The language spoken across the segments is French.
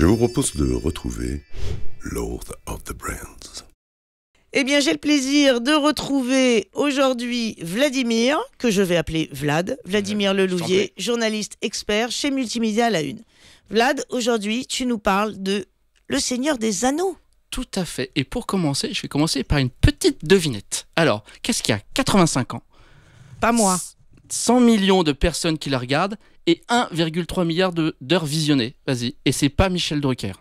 Je vous propose de retrouver Lord of the Brands. Eh bien, j'ai le plaisir de retrouver aujourd'hui Vladimir, que je vais appeler Vlad, Vladimir euh, Lelouvier, journaliste expert chez Multimédia La Une. Vlad, aujourd'hui, tu nous parles de Le Seigneur des Anneaux. Tout à fait. Et pour commencer, je vais commencer par une petite devinette. Alors, qu'est-ce qu'il y a 85 ans Pas moi. 100 millions de personnes qui la regardent et 1,3 milliard d'heures visionnées. Vas-y. Et c'est pas Michel Drucker.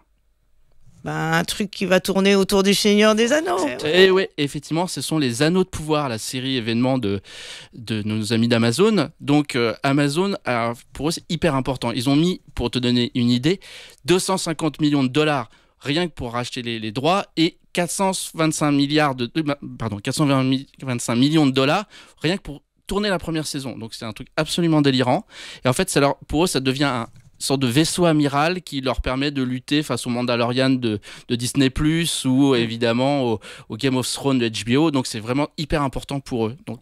Bah, un truc qui va tourner autour du Seigneur des Anneaux. Eh et oui effectivement, ce sont les Anneaux de pouvoir, la série événement de, de nos amis d'Amazon. Donc euh, Amazon, pour eux, c'est hyper important. Ils ont mis, pour te donner une idée, 250 millions de dollars rien que pour racheter les, droits et 425 milliards de bah, pardon 425 millions de dollars rien que pour tourner la première saison. Donc c'est un truc absolument délirant. Et en fait, ça leur, pour eux, ça devient un sorte de vaisseau amiral qui leur permet de lutter face au Mandalorian de, de Disney ⁇ ou évidemment au, Game of Thrones de HBO. Donc c'est vraiment hyper important pour eux. Donc,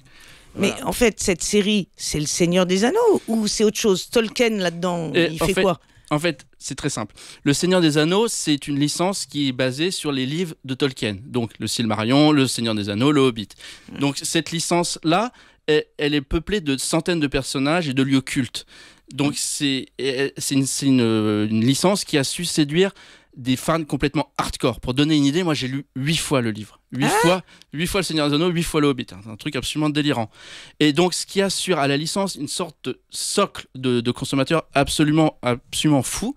Mais en fait, cette série, c'est le Seigneur des Anneaux ou c'est autre chose Tolkien là-dedans, il fait, fait quoi en fait, c'est très simple. Le Seigneur des Anneaux, c'est une licence qui est basée sur les livres de Tolkien. Donc le Silmarillion, le Seigneur des Anneaux, le Hobbit. Hmm. Donc cette licence-là, elle est peuplée de centaines de personnages et de lieux cultes. Donc c'est euh, une, licence qui a su séduire des fans complètement hardcore. Pour donner une idée, moi j'ai lu huit fois le livre. Huit ah fois, fois le Seigneur des Anneaux, huit fois le Hobbit. Hein, c'est un truc absolument délirant. Et donc ce qui assure à la licence une sorte de socle de, consommateurs absolument, absolument fou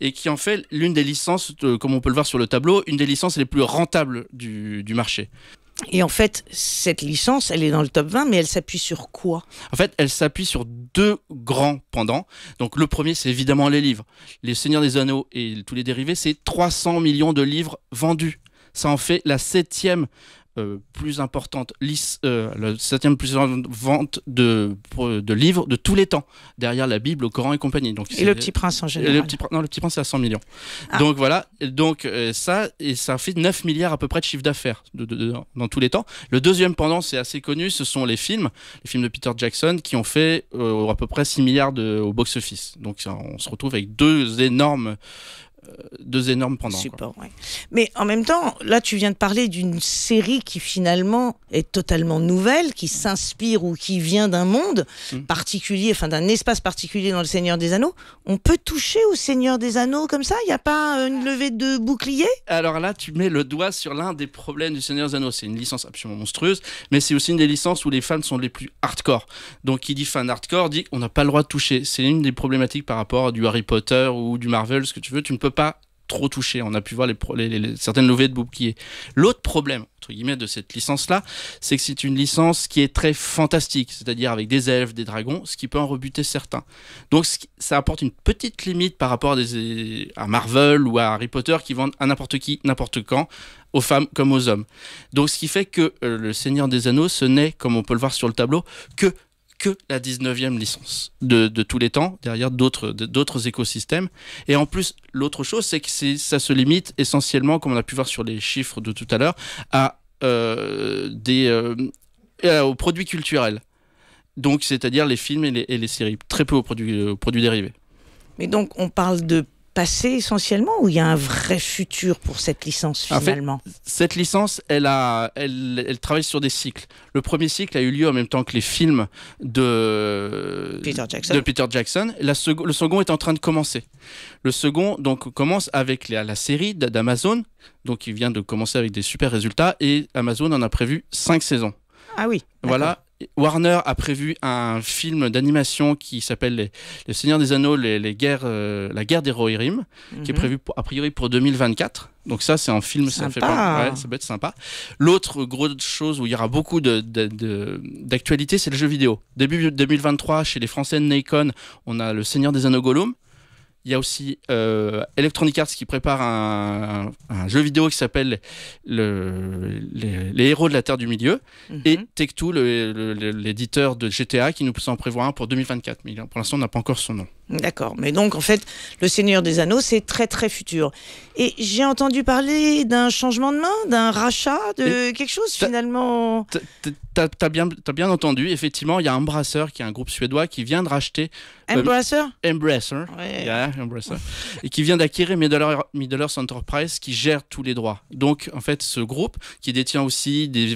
et qui en fait l'une des licences, euh, comme on peut le voir sur le tableau, une des licences les plus rentables du, du marché. Et en fait, cette licence, elle est dans le top 20, mais elle s'appuie sur quoi En fait, elle s'appuie sur deux grands pendants. Donc le premier, c'est évidemment les livres. Les Seigneurs des Anneaux et tous les dérivés, c'est 300 millions de livres vendus. Ça en fait la septième euh, plus importante, euh, la septième plus grande vente de, de livres de tous les temps, derrière la Bible, le Coran et compagnie. Donc, et le Petit Prince en général. non, le Petit Prince, c'est à 100 millions. Ah. Donc voilà, donc euh, ça, et ça fait 9 milliards à peu près de chiffre d'affaires dans tous les temps. Le deuxième pendant, c'est assez connu, ce sont les films, les films de Peter Jackson, qui ont fait à peu près 6 milliards au box-office. Donc on se retrouve avec deux énormes deux énormes pendant. Mais en même temps, là, tu viens de parler d'une série qui finalement est totalement nouvelle, qui s'inspire ou qui vient d'un monde hmm. particulier, enfin d'un espace particulier dans le Seigneur des Anneaux. On peut toucher au Seigneur des Anneaux comme ça Il n'y a pas euh, une levée de bouclier Alors là, tu mets le doigt sur l'un des problèmes du Seigneur des Anneaux. C'est une licence absolument monstrueuse, mais c'est aussi une des licences où les fans sont les plus hardcore. Donc, qui dit fan hardcore dit on n'a pas le droit de toucher. C'est une des problématiques par rapport à du Harry Potter ou du Marvel, ce que tu veux. Tu ne peux pas trop touché. On a pu voir les, certaines levées de boucliers. L'autre problème, entre guillemets, de cette licence-là, c'est que c'est une licence qui est très fantastique, c'est-à-dire avec des elfes, des dragons, ce qui peut en rebuter certains. Donc ça apporte une petite limite par rapport à, Marvel ou à Harry Potter qui vendent à n'importe qui, n'importe quand, aux femmes comme aux hommes. Donc ce qui fait que euh, le Seigneur des Anneaux, ce n'est, comme on peut le voir sur le tableau, que que la 19e licence de, tous les temps, derrière d'autres écosystèmes. Et en plus, l'autre chose, c'est que ça se limite essentiellement, comme on a pu voir sur les chiffres de tout à l'heure, à euh, des, euh, aux produits culturels. Donc, c'est-à-dire les films et les, séries, très peu aux produits, aux produits dérivés. Mais donc, on parle de passé essentiellement ou il y a un vrai futur pour cette licence finalement Cette licence, elle, a, elle, travaille sur des cycles. Le premier cycle a eu lieu en même temps que les films de Peter Jackson. De Peter Jackson. le second est en train de commencer. Le second donc commence avec la, la série d'Amazon, donc il vient de commencer avec des super résultats et Amazon en a prévu cinq saisons. Ah oui. Voilà. Warner a prévu un film d'animation qui s'appelle les Seigneurs des Anneaux, les, guerres, euh, la guerre des Rohirrim, qui est mhm. prévu a priori pour 2024. Donc ça, c'est un film, sympa. ça fait pas, sympa. L'autre grosse chose où il y aura beaucoup d'actualité, c'est le jeu vidéo. Début 2023, chez les Français Nikon, on a Le Seigneur des Anneaux Gollum, il y a aussi euh, Electronic Arts qui prépare un, jeu vidéo qui s'appelle les, héros de la Terre du Milieu. Mhm. Et tech l'éditeur de GTA, qui nous en prévoit un pour 2024. Mais pour l'instant, on n'a pas encore son nom. D'accord. Mais donc, en fait, Le Seigneur des Anneaux, c'est très, très futur. Et j'ai entendu parler d'un changement de main, d'un rachat, de quelque chose finalement. T'as as bien, as bien entendu. Effectivement, il y a Embrasser qui est un groupe suédois, qui vient de racheter. Euh, Embrasser. Embrasser. et qui vient d'acquérir Middle-earth Enterprise, qui gère tous les droits. Donc, en fait, ce groupe, qui détient aussi des,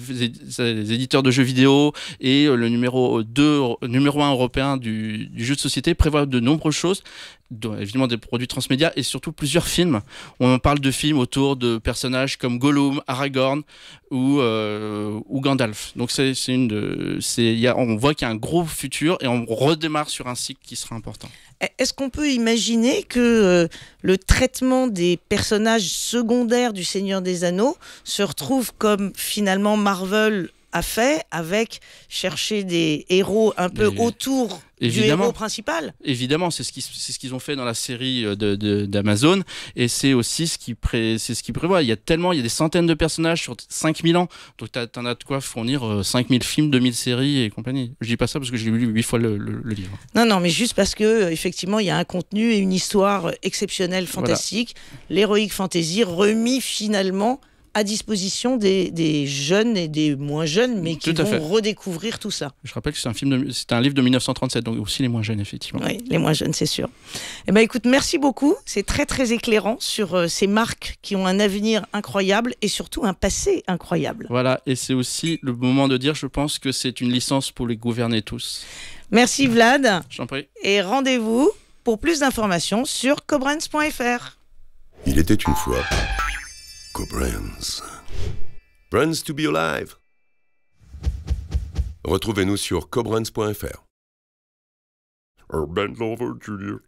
éditeurs de jeux vidéo et euh, le numéro 2, numéro 1 européen du, du jeu de société, prévoit de nombreux chose choses, dont, évidemment des produits transmédia et surtout plusieurs films. On parle de films autour de personnages comme Gollum, Aragorn ou, euh, ou Gandalf. Donc c'est une de, y a, on voit qu'il y a un gros futur et on redémarre sur un cycle qui sera important. E, est-ce qu'on peut imaginer que euh, le traitement des personnages secondaires du Seigneur des Anneaux se retrouve comme finalement Marvel a fait avec chercher des héros un peu autour du héros principal. Évidemment, c'est ce qu'ils ce qu'ils ont fait dans la série euh, d'Amazon de, et c'est aussi ce qui pré, c'est ce qui prévoit. Il y a tellement, il y a des centaines de personnages sur 5000 ans, donc tu en as de quoi fournir 5000 euh, films, 2000 séries et compagnie. Je dis pas ça parce que j'ai lu 8 fois le, livre. Non, non, mais juste parce que euh, effectivement, il y a un contenu et une histoire exceptionnelle, fantastique, l'héroïque fantasy remis finalement à disposition des, jeunes et des moins jeunes, mais qui vont redécouvrir tout ça. Je rappelle que c'est un, film c'est un livre de 1937, donc aussi les moins jeunes, effectivement. Oui, les moins jeunes, c'est sûr. Eh bien, écoute, merci beaucoup. C'est très, très éclairant sur euh, ces marques qui ont un avenir incroyable et surtout un passé incroyable. Voilà, et c'est aussi le moment de dire, je pense que c'est une licence pour les gouverner tous. Merci Vlad. J'en prie. Et rendez-vous pour plus d'informations sur cobrens.fr. Il était une fois. Cobrans. Brands. to be alive. Retrouvez-nous sur cobrans.fr. Or bend over, Junior.